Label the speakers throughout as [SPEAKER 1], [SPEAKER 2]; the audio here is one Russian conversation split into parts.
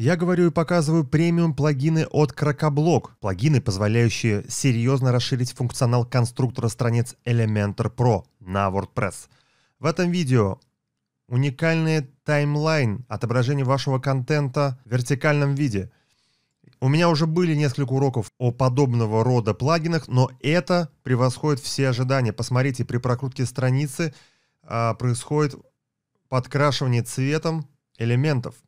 [SPEAKER 1] Я говорю и показываю премиум плагины от Кракоблок, плагины, позволяющие серьезно расширить функционал конструктора страниц Elementor Pro на WordPress. В этом видео уникальный таймлайн отображения вашего контента в вертикальном виде. У меня уже были несколько уроков о подобного рода плагинах, но это превосходит все ожидания. Посмотрите, при прокрутке страницы а, происходит подкрашивание цветом элементов –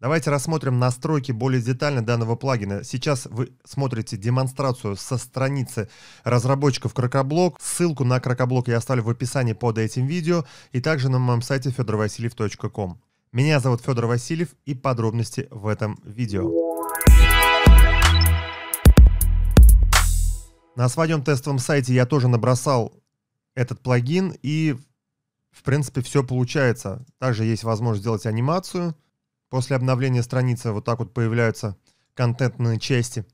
[SPEAKER 1] Давайте рассмотрим настройки более детально данного плагина. Сейчас вы смотрите демонстрацию со страницы разработчиков Крокоблок. Ссылку на Крокоблок я оставлю в описании под этим видео и также на моем сайте fedorvasiliev.com. Меня зовут Федор Васильев и подробности в этом видео. На своем тестовом сайте я тоже набросал этот плагин и в принципе все получается. Также есть возможность сделать анимацию – После обновления страницы вот так вот появляются контентные части.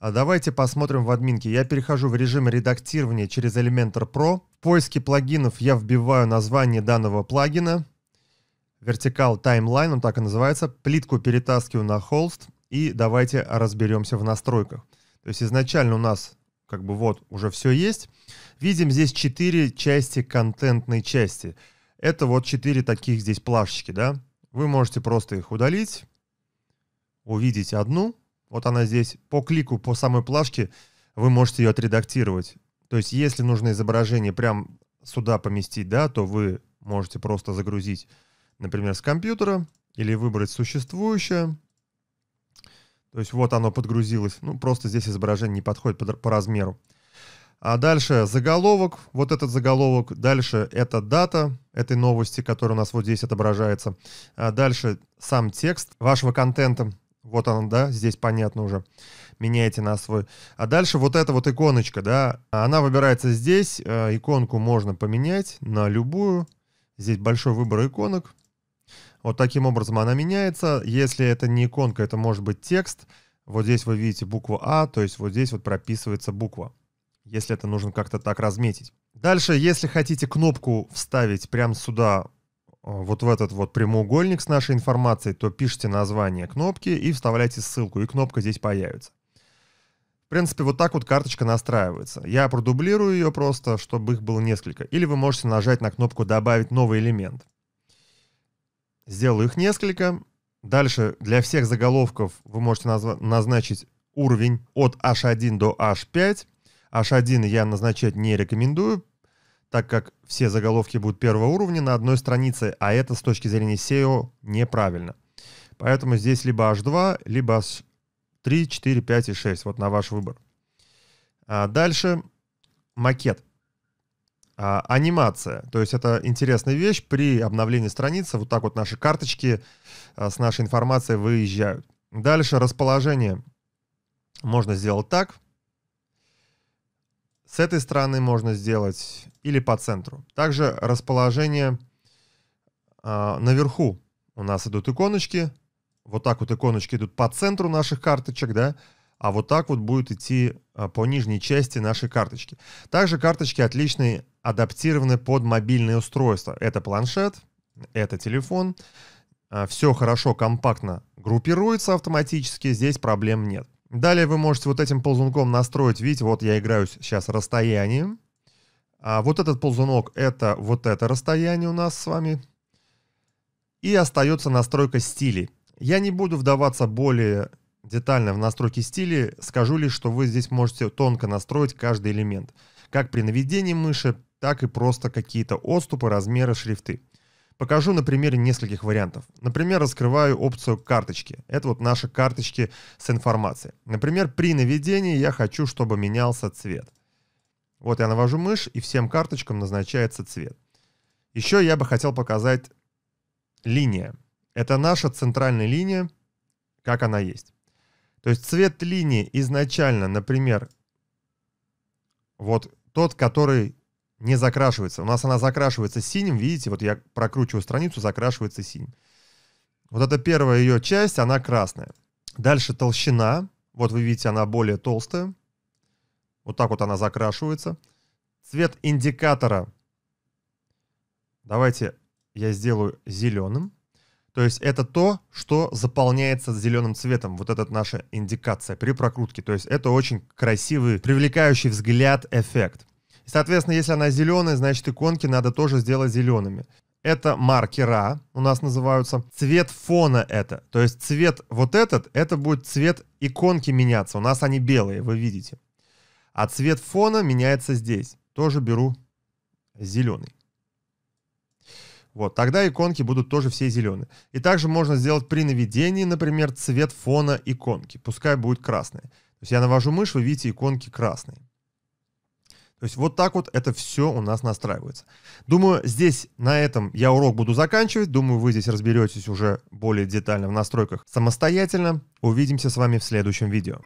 [SPEAKER 1] А давайте посмотрим в админке. Я перехожу в режим редактирования через Elementor Pro. В поиске плагинов я вбиваю название данного плагина. Вертикал таймлайн, он так и называется. Плитку перетаскиваю на холст. И давайте разберемся в настройках. То есть изначально у нас как бы вот уже все есть. Видим здесь четыре части контентной части. Это вот четыре таких здесь плашечки, да. Вы можете просто их удалить, увидеть одну. Вот она здесь по клику, по самой плашке вы можете ее отредактировать. То есть если нужно изображение прям сюда поместить, да, то вы можете просто загрузить, например, с компьютера или выбрать существующее. То есть вот оно подгрузилось. Ну, просто здесь изображение не подходит по, по размеру. А дальше заголовок, вот этот заголовок. Дальше это дата, этой новости, которая у нас вот здесь отображается. А дальше сам текст вашего контента. Вот он, да, здесь понятно уже. Меняете на свой. А дальше вот эта вот иконочка, да, она выбирается здесь. А иконку можно поменять на любую. Здесь большой выбор иконок. Вот таким образом она меняется. Если это не иконка, это может быть текст. Вот здесь вы видите букву А, то есть вот здесь вот прописывается буква если это нужно как-то так разметить. Дальше, если хотите кнопку вставить прямо сюда, э, вот в этот вот прямоугольник с нашей информацией, то пишите название кнопки и вставляйте ссылку, и кнопка здесь появится. В принципе, вот так вот карточка настраивается. Я продублирую ее просто, чтобы их было несколько. Или вы можете нажать на кнопку «Добавить новый элемент». Сделаю их несколько. Дальше для всех заголовков вы можете назначить уровень от H1 до H5. H1 я назначать не рекомендую, так как все заголовки будут первого уровня на одной странице, а это с точки зрения SEO неправильно. Поэтому здесь либо H2, либо H3, 4, 5 и 6, вот на ваш выбор. А дальше макет. А, анимация. То есть это интересная вещь. При обновлении страницы вот так вот наши карточки а, с нашей информацией выезжают. Дальше расположение можно сделать так – с этой стороны можно сделать или по центру. Также расположение э, наверху. У нас идут иконочки. Вот так вот иконочки идут по центру наших карточек, да? А вот так вот будет идти а, по нижней части нашей карточки. Также карточки отлично адаптированы под мобильные устройства. Это планшет, это телефон. А, все хорошо, компактно группируется автоматически, здесь проблем нет. Далее вы можете вот этим ползунком настроить, видите, вот я играю сейчас расстоянием. А вот этот ползунок — это вот это расстояние у нас с вами. И остается настройка стилей. Я не буду вдаваться более детально в настройки стилей, скажу лишь, что вы здесь можете тонко настроить каждый элемент. Как при наведении мыши, так и просто какие-то отступы, размеры, шрифты. Покажу на примере нескольких вариантов. Например, раскрываю опцию «Карточки». Это вот наши карточки с информацией. Например, при наведении я хочу, чтобы менялся цвет. Вот я навожу мышь, и всем карточкам назначается цвет. Еще я бы хотел показать линия. Это наша центральная линия, как она есть. То есть цвет линии изначально, например, вот тот, который не закрашивается. У нас она закрашивается синим, видите, вот я прокручиваю страницу, закрашивается синим. Вот это первая ее часть, она красная. Дальше толщина, вот вы видите, она более толстая. Вот так вот она закрашивается. Цвет индикатора. Давайте я сделаю зеленым. То есть это то, что заполняется зеленым цветом. Вот это наша индикация при прокрутке. То есть это очень красивый, привлекающий взгляд эффект соответственно, если она зеленая, значит иконки надо тоже сделать зелеными. Это маркера у нас называются. Цвет фона это. То есть цвет вот этот, это будет цвет иконки меняться. У нас они белые, вы видите. А цвет фона меняется здесь. Тоже беру зеленый. Вот, тогда иконки будут тоже все зеленые. И также можно сделать при наведении, например, цвет фона иконки. Пускай будет красный. То есть я навожу мышь, вы видите иконки красные. То есть вот так вот это все у нас настраивается. Думаю, здесь на этом я урок буду заканчивать. Думаю, вы здесь разберетесь уже более детально в настройках самостоятельно. Увидимся с вами в следующем видео.